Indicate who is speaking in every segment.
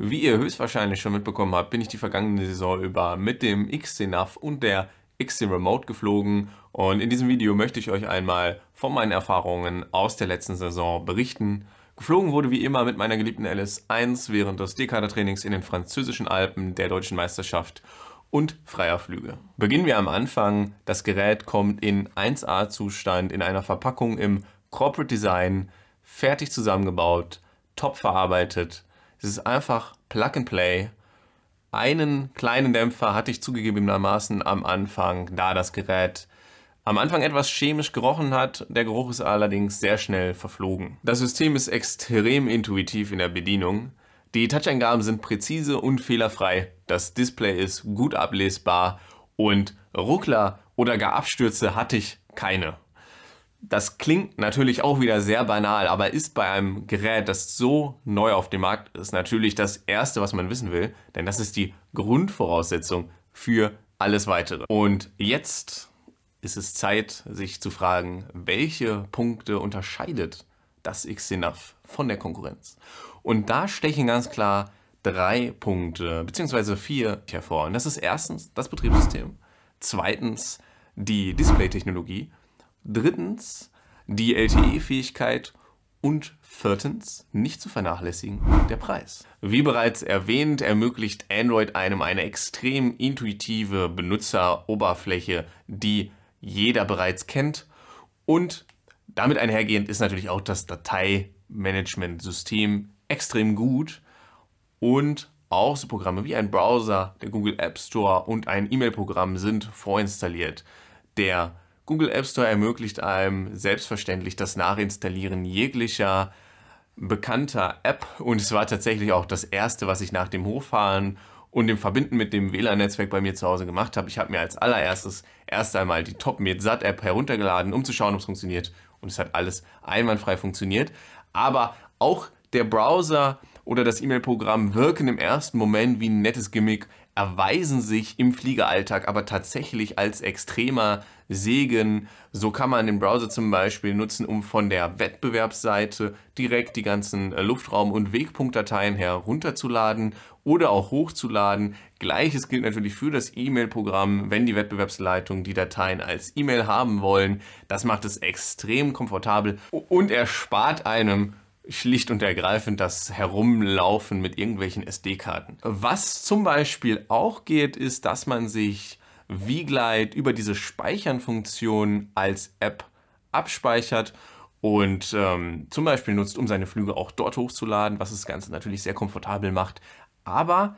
Speaker 1: Wie ihr höchstwahrscheinlich schon mitbekommen habt, bin ich die vergangene Saison über mit dem XCNAV und der XC Remote geflogen und in diesem Video möchte ich euch einmal von meinen Erfahrungen aus der letzten Saison berichten. Geflogen wurde wie immer mit meiner geliebten LS1 während des Dekader-Trainings in den französischen Alpen der deutschen Meisterschaft und freier Flüge. Beginnen wir am Anfang. Das Gerät kommt in 1A-Zustand in einer Verpackung im Corporate Design, fertig zusammengebaut, top verarbeitet es ist einfach Plug and Play. Einen kleinen Dämpfer hatte ich zugegebenermaßen am Anfang, da das Gerät am Anfang etwas chemisch gerochen hat, der Geruch ist allerdings sehr schnell verflogen. Das System ist extrem intuitiv in der Bedienung. Die Touch-Eingaben sind präzise und fehlerfrei, das Display ist gut ablesbar und Ruckler oder gar Abstürze hatte ich keine. Das klingt natürlich auch wieder sehr banal, aber ist bei einem Gerät, das so neu auf dem Markt ist, natürlich das Erste, was man wissen will, denn das ist die Grundvoraussetzung für alles Weitere. Und jetzt ist es Zeit, sich zu fragen, welche Punkte unterscheidet das Xenaf von der Konkurrenz? Und da stechen ganz klar drei Punkte bzw. vier hervor. Und das ist erstens das Betriebssystem, zweitens die Display-Technologie drittens die LTE-Fähigkeit und viertens, nicht zu vernachlässigen, der Preis. Wie bereits erwähnt, ermöglicht Android einem eine extrem intuitive Benutzeroberfläche, die jeder bereits kennt. Und damit einhergehend ist natürlich auch das Dateimanagementsystem extrem gut und auch so Programme wie ein Browser, der Google App Store und ein E-Mail-Programm sind vorinstalliert. Der Google App Store ermöglicht einem selbstverständlich das Nachinstallieren jeglicher bekannter App und es war tatsächlich auch das erste, was ich nach dem Hochfahren und dem Verbinden mit dem WLAN-Netzwerk bei mir zu Hause gemacht habe. Ich habe mir als allererstes erst einmal die TopMed Sat App heruntergeladen, um zu schauen, ob es funktioniert und es hat alles einwandfrei funktioniert, aber auch der Browser oder das E-Mail-Programm wirken im ersten Moment wie ein nettes Gimmick, erweisen sich im Fliegeralltag aber tatsächlich als extremer Segen. So kann man den Browser zum Beispiel nutzen, um von der Wettbewerbsseite direkt die ganzen äh, Luftraum- und Wegpunktdateien herunterzuladen oder auch hochzuladen. Gleiches gilt natürlich für das E-Mail-Programm, wenn die Wettbewerbsleitung die Dateien als E-Mail haben wollen. Das macht es extrem komfortabel und erspart einem schlicht und ergreifend das Herumlaufen mit irgendwelchen SD-Karten. Was zum Beispiel auch geht, ist, dass man sich VGlide über diese Speichern-Funktion als App abspeichert und ähm, zum Beispiel nutzt, um seine Flüge auch dort hochzuladen, was das Ganze natürlich sehr komfortabel macht. Aber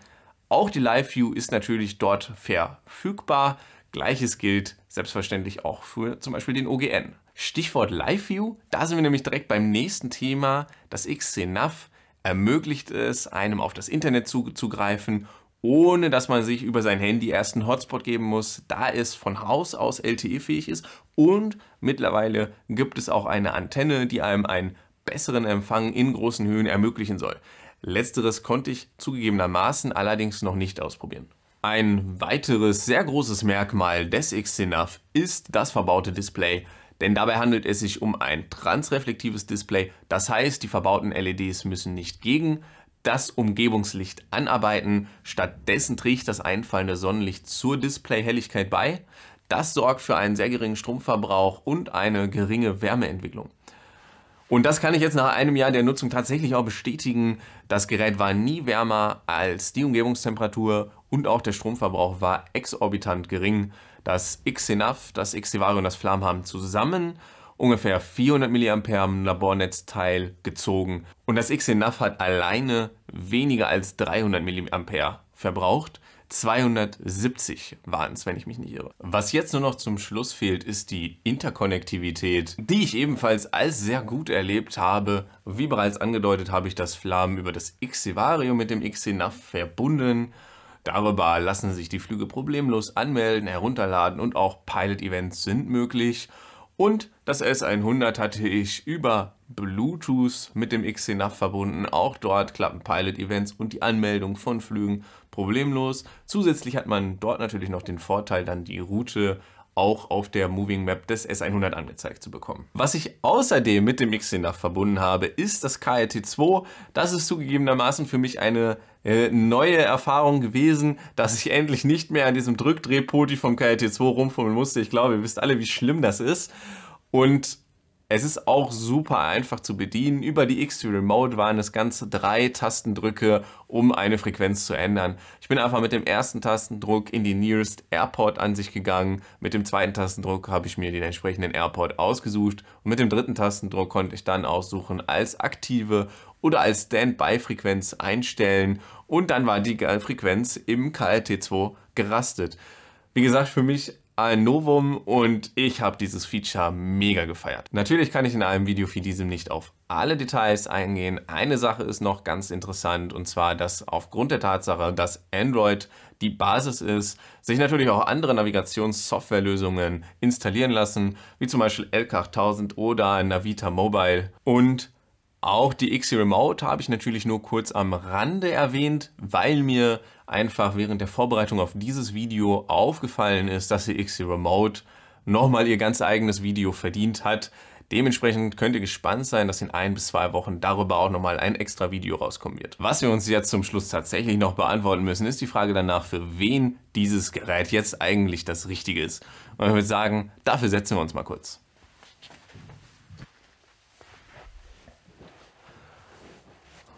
Speaker 1: auch die Live-View ist natürlich dort verfügbar. Gleiches gilt selbstverständlich auch für zum Beispiel den OGN. Stichwort Live View, da sind wir nämlich direkt beim nächsten Thema. Das XC Nav ermöglicht es, einem auf das Internet zuzugreifen, ohne dass man sich über sein Handy erst einen Hotspot geben muss, da es von Haus aus LTE-fähig ist. Und mittlerweile gibt es auch eine Antenne, die einem einen besseren Empfang in großen Höhen ermöglichen soll. Letzteres konnte ich zugegebenermaßen allerdings noch nicht ausprobieren. Ein weiteres sehr großes Merkmal des XCNAV ist das verbaute Display. Denn dabei handelt es sich um ein transreflektives Display, das heißt, die verbauten LEDs müssen nicht gegen das Umgebungslicht anarbeiten, stattdessen trägt das einfallende Sonnenlicht zur Displayhelligkeit bei. Das sorgt für einen sehr geringen Stromverbrauch und eine geringe Wärmeentwicklung. Und das kann ich jetzt nach einem Jahr der Nutzung tatsächlich auch bestätigen. Das Gerät war nie wärmer als die Umgebungstemperatur und auch der Stromverbrauch war exorbitant gering das Xenaf, das Xevari und das Flam haben zusammen ungefähr 400 mA am Labornetzteil gezogen und das Xenaf hat alleine weniger als 300 mA verbraucht. 270 waren es, wenn ich mich nicht irre. Was jetzt nur noch zum Schluss fehlt, ist die Interkonnektivität, die ich ebenfalls als sehr gut erlebt habe. Wie bereits angedeutet, habe ich das Flammen über das Xivarium mit dem Xenaf verbunden Darüber lassen sich die Flüge problemlos anmelden, herunterladen und auch Pilot-Events sind möglich. Und das S100 hatte ich über Bluetooth mit dem XCNAV verbunden. Auch dort klappen Pilot-Events und die Anmeldung von Flügen problemlos. Zusätzlich hat man dort natürlich noch den Vorteil, dann die Route auch auf der Moving Map des S100 angezeigt zu bekommen. Was ich außerdem mit dem x nav verbunden habe, ist das KRT2. Das ist zugegebenermaßen für mich eine äh, neue Erfahrung gewesen, dass ich endlich nicht mehr an diesem Drückdrehpoti vom KRT2 rumfummeln musste. Ich glaube, ihr wisst alle, wie schlimm das ist. Und es ist auch super einfach zu bedienen. Über die XT Remote waren es ganze drei Tastendrücke, um eine Frequenz zu ändern. Ich bin einfach mit dem ersten Tastendruck in die Nearest Airport an sich gegangen. Mit dem zweiten Tastendruck habe ich mir den entsprechenden Airport ausgesucht. Und mit dem dritten Tastendruck konnte ich dann aussuchen als aktive oder als Standby-Frequenz einstellen. Und dann war die Frequenz im KRT2 gerastet. Wie gesagt, für mich ein Novum und ich habe dieses Feature mega gefeiert. Natürlich kann ich in einem Video wie diesem nicht auf alle Details eingehen. Eine Sache ist noch ganz interessant und zwar, dass aufgrund der Tatsache, dass Android die Basis ist, sich natürlich auch andere Navigationssoftwarelösungen installieren lassen, wie zum Beispiel lk 8000 oder Navita Mobile und auch die XE Remote habe ich natürlich nur kurz am Rande erwähnt, weil mir einfach während der Vorbereitung auf dieses Video aufgefallen ist, dass die XE Remote nochmal ihr ganz eigenes Video verdient hat. Dementsprechend könnt ihr gespannt sein, dass in ein bis zwei Wochen darüber auch nochmal ein extra Video rauskommen wird. Was wir uns jetzt zum Schluss tatsächlich noch beantworten müssen, ist die Frage danach, für wen dieses Gerät jetzt eigentlich das Richtige ist. Und ich würde sagen, dafür setzen wir uns mal kurz.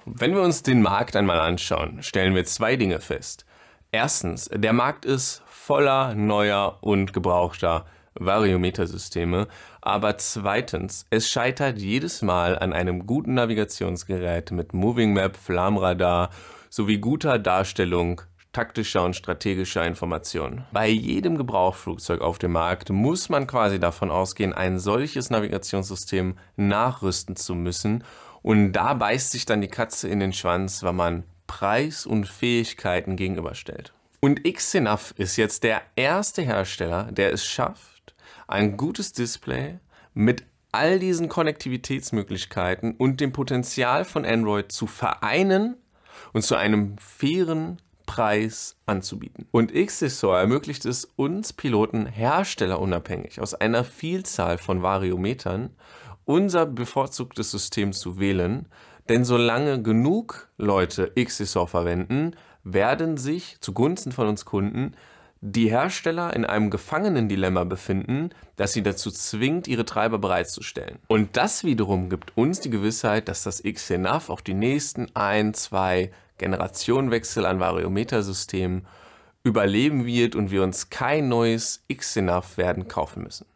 Speaker 1: Wenn wir uns den Markt einmal anschauen, stellen wir zwei Dinge fest. Erstens, der Markt ist voller neuer und gebrauchter Variometersysteme. Aber zweitens, es scheitert jedes Mal an einem guten Navigationsgerät mit Moving Map, Flammradar sowie guter Darstellung taktischer und strategischer Informationen. Bei jedem Gebrauchflugzeug auf dem Markt muss man quasi davon ausgehen, ein solches Navigationssystem nachrüsten zu müssen und da beißt sich dann die Katze in den Schwanz, wenn man Preis und Fähigkeiten gegenüberstellt. Und Xenaf ist jetzt der erste Hersteller, der es schafft, ein gutes Display mit all diesen Konnektivitätsmöglichkeiten und dem Potenzial von Android zu vereinen und zu einem fairen Preis anzubieten. Und Xsensor ermöglicht es uns Piloten herstellerunabhängig aus einer Vielzahl von Variometern unser bevorzugtes System zu wählen, denn solange genug Leute XSOR verwenden, werden sich zugunsten von uns Kunden die Hersteller in einem Gefangenendilemma befinden, das sie dazu zwingt, ihre Treiber bereitzustellen. Und das wiederum gibt uns die Gewissheit, dass das XNAV auch die nächsten ein, zwei Generationenwechsel an Variometersystemen überleben wird und wir uns kein neues XNAV werden kaufen müssen.